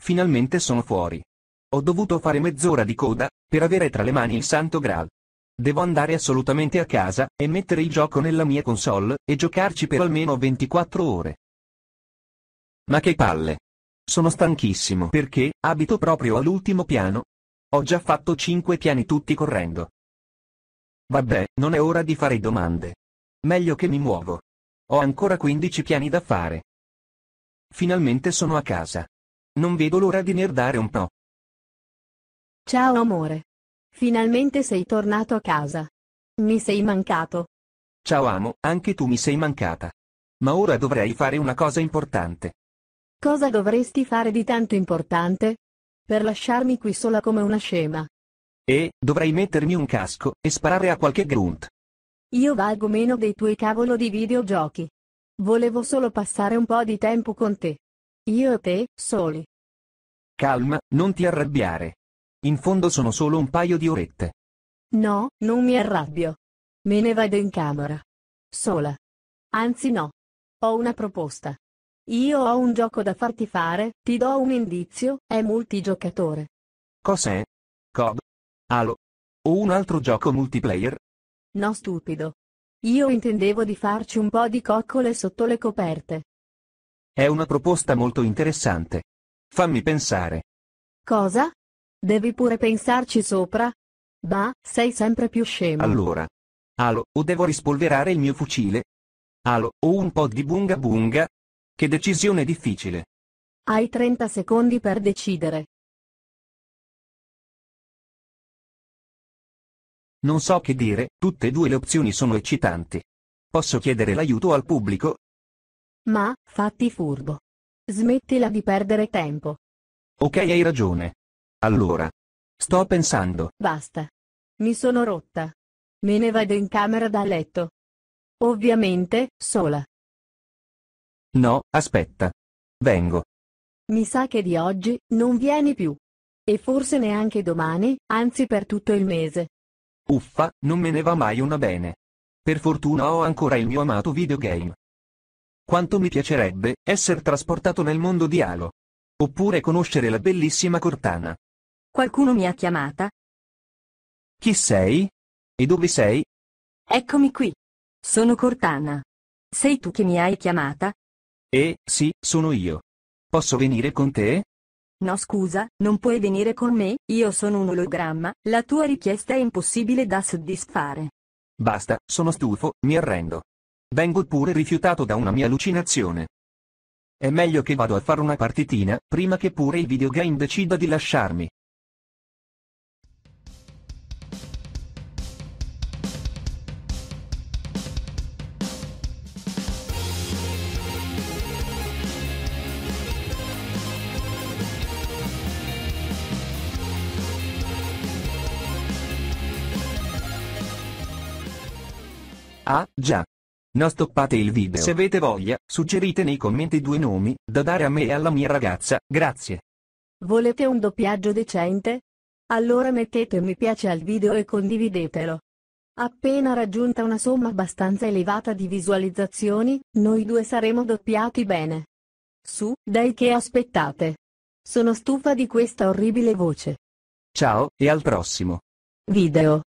Finalmente sono fuori. Ho dovuto fare mezz'ora di coda, per avere tra le mani il santo graal. Devo andare assolutamente a casa, e mettere il gioco nella mia console, e giocarci per almeno 24 ore. Ma che palle! Sono stanchissimo perché, abito proprio all'ultimo piano. Ho già fatto 5 piani tutti correndo. Vabbè, non è ora di fare domande. Meglio che mi muovo. Ho ancora 15 piani da fare. Finalmente sono a casa. Non vedo l'ora di nerdare un po'. Ciao amore. Finalmente sei tornato a casa. Mi sei mancato. Ciao amo, anche tu mi sei mancata. Ma ora dovrei fare una cosa importante. Cosa dovresti fare di tanto importante? Per lasciarmi qui sola come una scema. E, dovrei mettermi un casco, e sparare a qualche grunt. Io valgo meno dei tuoi cavolo di videogiochi. Volevo solo passare un po' di tempo con te. Io e te, soli. Calma, non ti arrabbiare. In fondo sono solo un paio di orette. No, non mi arrabbio. Me ne vado in camera. Sola. Anzi no. Ho una proposta. Io ho un gioco da farti fare, ti do un indizio, è multigiocatore. Cos'è? COD? Alo? O un altro gioco multiplayer? No stupido. Io intendevo di farci un po' di coccole sotto le coperte. È una proposta molto interessante. Fammi pensare. Cosa? Devi pure pensarci sopra? Bah, sei sempre più scemo. Allora. Alo, o devo rispolverare il mio fucile? Alo, o un po' di bunga bunga? Che decisione difficile. Hai 30 secondi per decidere. Non so che dire, tutte e due le opzioni sono eccitanti. Posso chiedere l'aiuto al pubblico? Ma, fatti furbo. Smettila di perdere tempo. Ok hai ragione. Allora. Sto pensando. Basta. Mi sono rotta. Me ne vado in camera da letto. Ovviamente, sola. No, aspetta. Vengo. Mi sa che di oggi non vieni più. E forse neanche domani, anzi per tutto il mese. Uffa, non me ne va mai una bene. Per fortuna ho ancora il mio amato videogame. Quanto mi piacerebbe essere trasportato nel mondo di Halo. Oppure conoscere la bellissima Cortana. Qualcuno mi ha chiamata? Chi sei? E dove sei? Eccomi qui. Sono Cortana. Sei tu che mi hai chiamata? Eh, sì, sono io. Posso venire con te? No scusa, non puoi venire con me, io sono un ologramma, la tua richiesta è impossibile da soddisfare. Basta, sono stufo, mi arrendo. Vengo pure rifiutato da una mia allucinazione. È meglio che vado a fare una partitina, prima che pure il videogame decida di lasciarmi. Ah, già. Non stoppate il video. Se avete voglia, suggerite nei commenti due nomi, da dare a me e alla mia ragazza, grazie. Volete un doppiaggio decente? Allora mettete un mi piace al video e condividetelo. Appena raggiunta una somma abbastanza elevata di visualizzazioni, noi due saremo doppiati bene. Su, dai che aspettate. Sono stufa di questa orribile voce. Ciao, e al prossimo video.